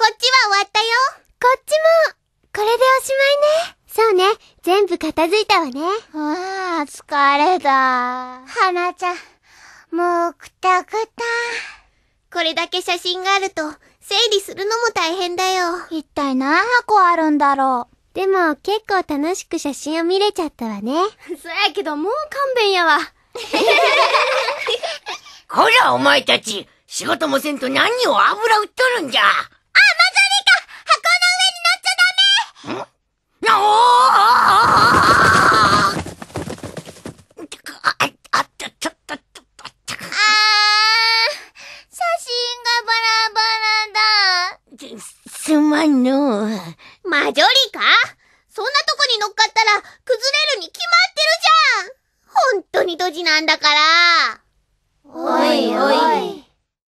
こっちは終わったよこっちもこれでおしまいねそうね、全部片付いたわね。ああ、疲れた。花ちゃん、もうくたくた。これだけ写真があると、整理するのも大変だよ。一体何箱あるんだろう。でも結構楽しく写真を見れちゃったわね。そやけどもう勘弁やわ。こらお前たち、仕事もせんと何を油売っとるんじゃ。すまんの。マジョリカそんなとこに乗っかったら崩れるに決まってるじゃん本当にドジなんだから。おいおい。